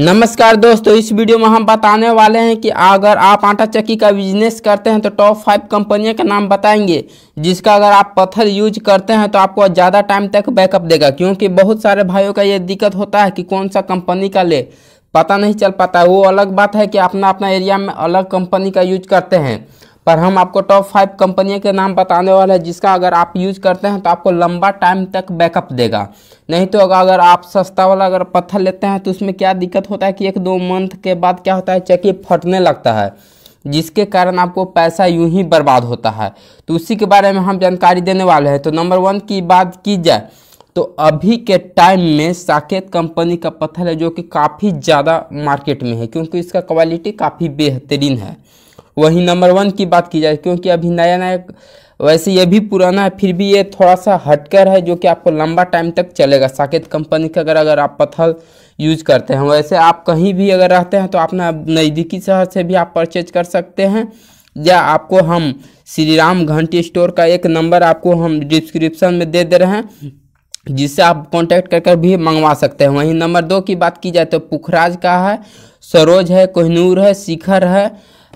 नमस्कार दोस्तों इस वीडियो में हम बताने वाले हैं कि अगर आप आटा चक्की का बिजनेस करते हैं तो टॉप फाइव कंपनियों का नाम बताएंगे जिसका अगर आप पत्थर यूज करते हैं तो आपको ज़्यादा टाइम तक बैकअप देगा क्योंकि बहुत सारे भाइयों का ये दिक्कत होता है कि कौन सा कंपनी का ले पता नहीं चल पाता वो अलग बात है कि अपना अपना एरिया में अलग कंपनी का यूज करते हैं पर हम आपको टॉप फाइव कंपनियों के नाम बताने वाले हैं जिसका अगर आप यूज करते हैं तो आपको लंबा टाइम तक बैकअप देगा नहीं तो अगर आप सस्ता वाला अगर पत्थर लेते हैं तो उसमें क्या दिक्कत होता है कि एक दो मंथ के बाद क्या होता है चक्की फटने लगता है जिसके कारण आपको पैसा यूं ही बर्बाद होता है तो उसी के बारे में हम जानकारी देने वाले हैं तो नंबर वन की बात की जाए तो अभी के टाइम में साकेत कंपनी का पत्थर है जो कि काफ़ी ज़्यादा मार्केट में है क्योंकि इसका क्वालिटी काफ़ी बेहतरीन है वहीं नंबर वन की बात की जाए क्योंकि अभी नया नया वैसे ये भी पुराना है फिर भी ये थोड़ा सा हटकर है जो कि आपको लंबा टाइम तक चलेगा साकेत कंपनी का अगर अगर आप पत्थर यूज करते हैं वैसे आप कहीं भी अगर रहते हैं तो अपना नज़दीकी शहर से भी आप परचेज कर सकते हैं या आपको हम श्री राम घंटी स्टोर का एक नंबर आपको हम डिस्क्रिप्शन में दे दे रहे हैं जिससे आप कॉन्टैक्ट कर कर भी मंगवा सकते हैं वहीं नंबर दो की बात की जाए तो पुखराज का है सरोज है कोहनूर है शिखर है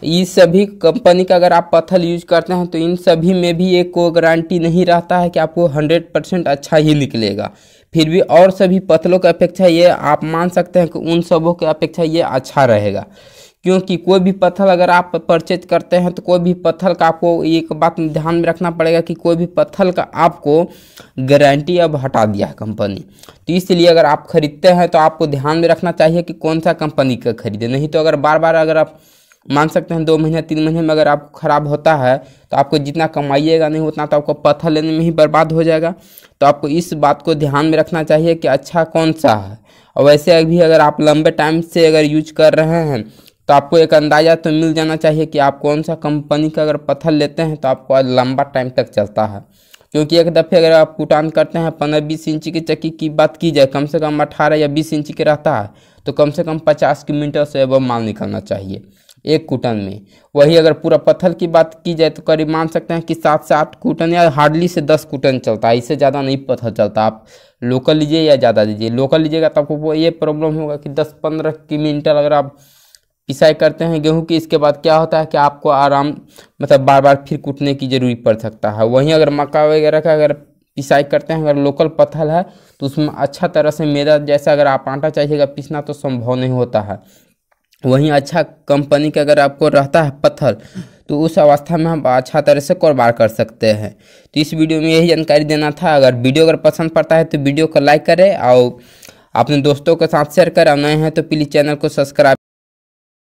ये सभी कंपनी का अगर आप पत्थर यूज करते हैं तो इन सभी में भी एक को गारंटी नहीं रहता है कि आपको हंड्रेड परसेंट अच्छा ही निकलेगा फिर भी और सभी पत्थरों की अपेक्षा ये आप मान सकते हैं कि उन सबों की अपेक्षा ये अच्छा रहेगा क्योंकि कोई भी पत्थर अगर आप परचेज करते हैं तो कोई भी पत्थर का आपको एक बात ध्यान में रखना पड़ेगा कि कोई भी पत्थर का आपको गारंटी अब हटा दिया है कंपनी तो इसलिए अगर आप खरीदते हैं तो आपको ध्यान में रखना चाहिए कि कौन सा कंपनी का खरीदे नहीं तो अगर बार बार अगर आप मांग सकते हैं दो महीने तीन महीने में अगर आप खराब होता है तो आपको जितना कमाइएगा नहीं उतना तो आपको पत्थर लेने में ही बर्बाद हो जाएगा तो आपको इस बात को ध्यान में रखना चाहिए कि अच्छा कौन सा है और वैसे भी अगर आप लंबे टाइम से अगर यूज कर रहे हैं तो आपको एक अंदाज़ा तो मिल जाना चाहिए कि आप कौन सा कंपनी का अगर पत्थर लेते हैं तो आपको आज लंबा टाइम तक चलता है क्योंकि एक दफ़े अगर आप कूटान करते हैं पंद्रह बीस इंची की चक्की की बात की जाए कम से कम अठारह या बीस इंची के रहता है तो कम से कम पचास किलोमीटर से वो माल निकलना चाहिए एक कुटन में वही अगर पूरा पत्थर की बात की जाए तो करीब मान सकते हैं कि सात से आठ कुटन या हार्डली से दस कुटन चलता है इससे ज़्यादा नहीं पत्थर चलता आप लोकल लीजिए या ज़्यादा लीजिए लोकल लीजिएगा तो आपको वो ये प्रॉब्लम होगा कि दस पंद्रह किलोमीटर अगर आप पिसाई करते हैं गेहूं की इसके बाद क्या होता है कि आपको आराम मतलब बार बार फिर कूटने की जरूरी पड़ सकता है वहीं अगर मक्का वगैरह का अगर पिसाई करते हैं अगर लोकल पत्थर है तो उसमें अच्छा तरह से मेदा जैसा अगर आप आटा चाहिएगा पीसना तो संभव नहीं होता है वहीं अच्छा कंपनी का अगर आपको रहता है पत्थर तो उस अवस्था में हम अच्छा तरह से कारोबार कर सकते हैं तो इस वीडियो में यही जानकारी देना था अगर वीडियो अगर पसंद पड़ता है तो वीडियो को लाइक करें और अपने दोस्तों के साथ शेयर करें और नए हैं तो प्लीज़ चैनल को सब्सक्राइब